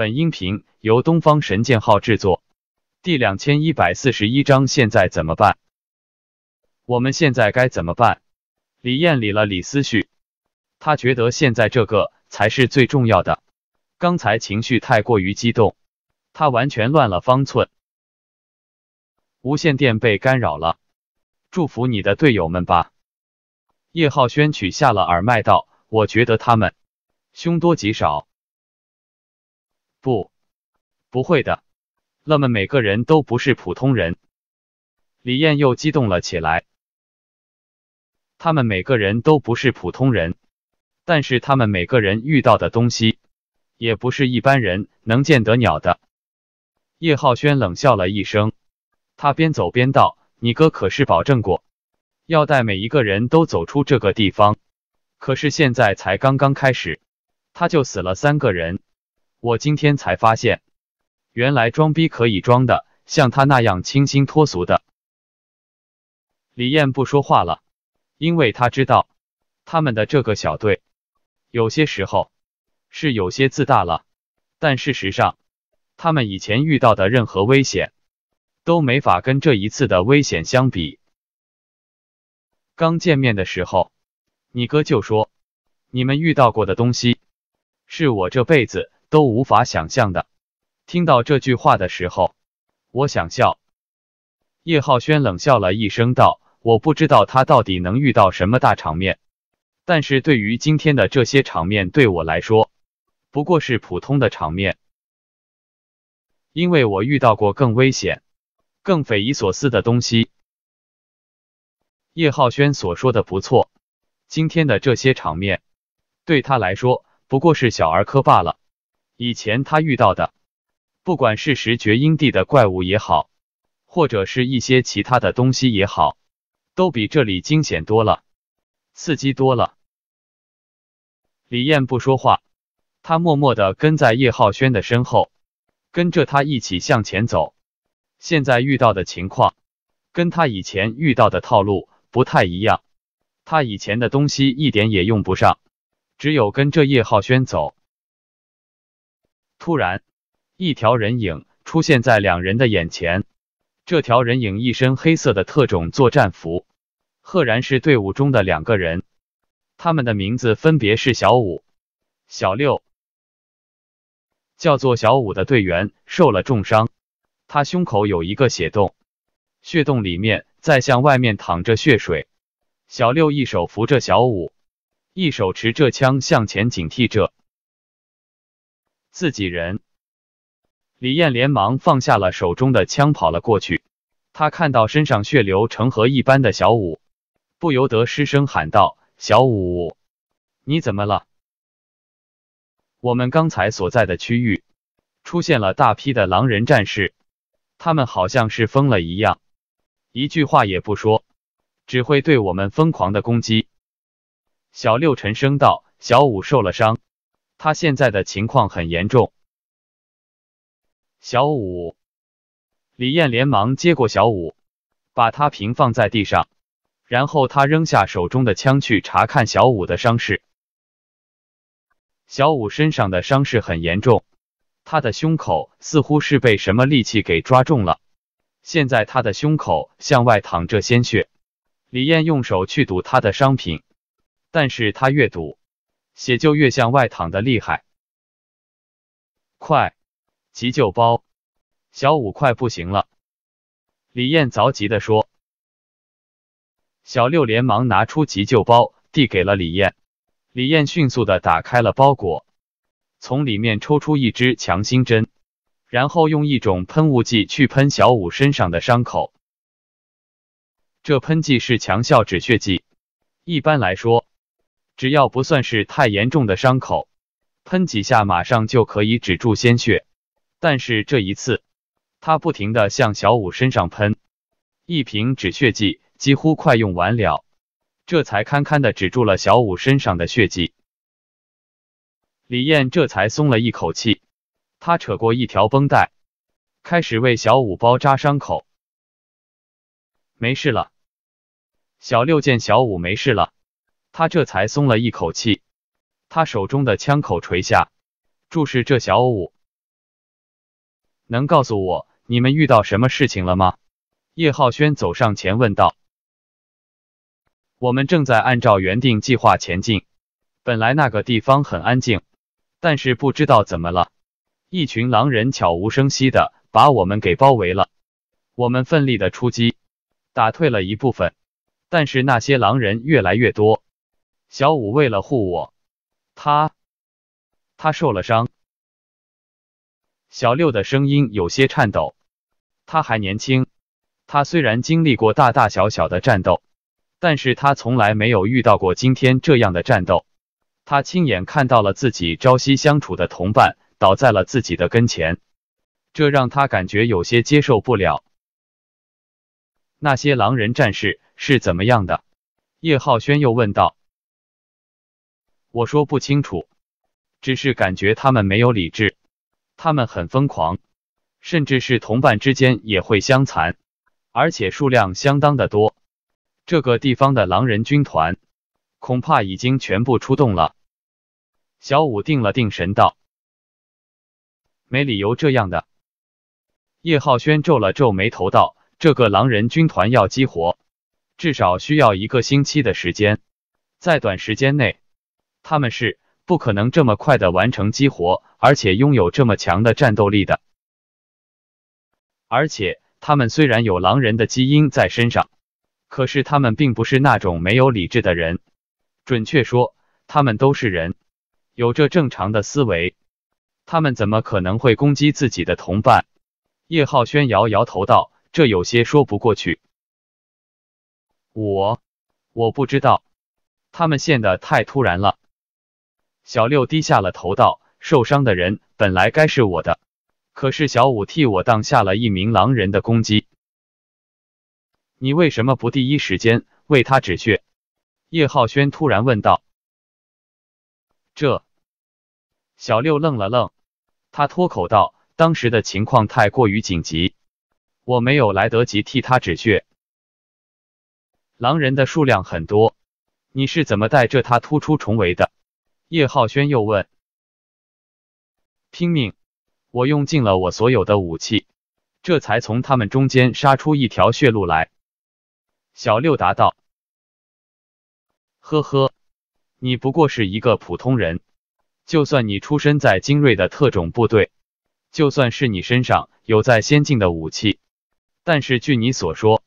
本音频由东方神剑号制作，第两千一百四十一章，现在怎么办？我们现在该怎么办？李燕理了理思绪，他觉得现在这个才是最重要的。刚才情绪太过于激动，他完全乱了方寸。无线电被干扰了，祝福你的队友们吧。叶浩轩取下了耳麦道：“我觉得他们凶多吉少。”不，不会的，那们每个人都不是普通人。李艳又激动了起来，他们每个人都不是普通人，但是他们每个人遇到的东西，也不是一般人能见得鸟的。叶浩轩冷笑了一声，他边走边道：“你哥可是保证过，要带每一个人都走出这个地方，可是现在才刚刚开始，他就死了三个人。”我今天才发现，原来装逼可以装的像他那样清新脱俗的。李艳不说话了，因为她知道，他们的这个小队，有些时候是有些自大了，但事实上，他们以前遇到的任何危险，都没法跟这一次的危险相比。刚见面的时候，你哥就说，你们遇到过的东西，是我这辈子。都无法想象的。听到这句话的时候，我想笑。叶浩轩冷笑了一声，道：“我不知道他到底能遇到什么大场面，但是对于今天的这些场面，对我来说不过是普通的场面，因为我遇到过更危险、更匪夷所思的东西。”叶浩轩所说的不错，今天的这些场面对他来说不过是小儿科罢了。以前他遇到的，不管是十绝阴地的怪物也好，或者是一些其他的东西也好，都比这里惊险多了，刺激多了。李艳不说话，他默默的跟在叶浩轩的身后，跟着他一起向前走。现在遇到的情况，跟他以前遇到的套路不太一样，他以前的东西一点也用不上，只有跟着叶浩轩走。突然，一条人影出现在两人的眼前。这条人影一身黑色的特种作战服，赫然是队伍中的两个人。他们的名字分别是小五、小六。叫做小五的队员受了重伤，他胸口有一个血洞，血洞里面在向外面淌着血水。小六一手扶着小五，一手持着枪向前警惕着。自己人，李艳连忙放下了手中的枪，跑了过去。他看到身上血流成河一般的小五，不由得失声喊道：“小五，你怎么了？”我们刚才所在的区域出现了大批的狼人战士，他们好像是疯了一样，一句话也不说，只会对我们疯狂的攻击。小六沉声道：“小五受了伤。”他现在的情况很严重，小五，李艳连忙接过小五，把他平放在地上，然后他扔下手中的枪去查看小五的伤势。小五身上的伤势很严重，他的胸口似乎是被什么利器给抓中了，现在他的胸口向外淌着鲜血。李艳用手去堵他的伤品，但是他越堵。血就越向外淌的厉害，快，急救包！小五快不行了，李燕着急的说。小六连忙拿出急救包，递给了李燕。李燕迅速的打开了包裹，从里面抽出一支强心针，然后用一种喷雾剂去喷小五身上的伤口。这喷剂是强效止血剂，一般来说。只要不算是太严重的伤口，喷几下马上就可以止住鲜血。但是这一次，他不停的向小五身上喷，一瓶止血剂几乎快用完了，这才堪堪的止住了小五身上的血迹。李燕这才松了一口气，她扯过一条绷带，开始为小五包扎伤口。没事了，小六见小五没事了。他这才松了一口气，他手中的枪口垂下，注视着小五。能告诉我你们遇到什么事情了吗？叶浩轩走上前问道。我们正在按照原定计划前进，本来那个地方很安静，但是不知道怎么了，一群狼人悄无声息的把我们给包围了。我们奋力的出击，打退了一部分，但是那些狼人越来越多。小五为了护我，他，他受了伤。小六的声音有些颤抖。他还年轻，他虽然经历过大大小小的战斗，但是他从来没有遇到过今天这样的战斗。他亲眼看到了自己朝夕相处的同伴倒在了自己的跟前，这让他感觉有些接受不了。那些狼人战士是怎么样的？叶浩轩又问道。我说不清楚，只是感觉他们没有理智，他们很疯狂，甚至是同伴之间也会相残，而且数量相当的多。这个地方的狼人军团恐怕已经全部出动了。小五定了定神道：“没理由这样的。”叶浩轩皱了皱眉头道：“这个狼人军团要激活，至少需要一个星期的时间，在短时间内。”他们是不可能这么快的完成激活，而且拥有这么强的战斗力的。而且，他们虽然有狼人的基因在身上，可是他们并不是那种没有理智的人。准确说，他们都是人，有着正常的思维。他们怎么可能会攻击自己的同伴？叶浩轩摇摇头道：“这有些说不过去。”我，我不知道，他们陷得太突然了。小六低下了头，道：“受伤的人本来该是我的，可是小五替我挡下了一名狼人的攻击。你为什么不第一时间为他止血？”叶浩轩突然问道。这，小六愣了愣，他脱口道：“当时的情况太过于紧急，我没有来得及替他止血。”狼人的数量很多，你是怎么带着他突出重围的？叶浩轩又问：“拼命，我用尽了我所有的武器，这才从他们中间杀出一条血路来。”小六答道：“呵呵，你不过是一个普通人，就算你出身在精锐的特种部队，就算是你身上有再先进的武器，但是据你所说，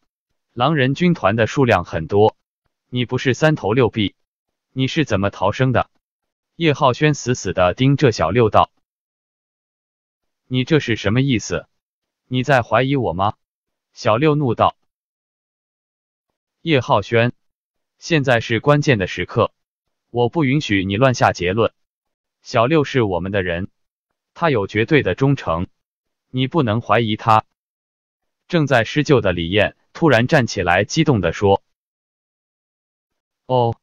狼人军团的数量很多，你不是三头六臂，你是怎么逃生的？”叶浩轩死死的盯着小六道：“你这是什么意思？你在怀疑我吗？”小六怒道：“叶浩轩，现在是关键的时刻，我不允许你乱下结论。小六是我们的人，他有绝对的忠诚，你不能怀疑他。”正在施救的李艳突然站起来，激动的说：“哦，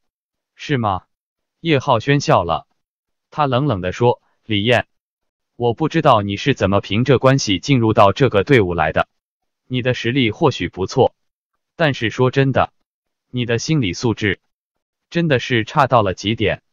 是吗？”叶浩轩笑了，他冷冷的说：“李艳，我不知道你是怎么凭着关系进入到这个队伍来的。你的实力或许不错，但是说真的，你的心理素质真的是差到了极点。”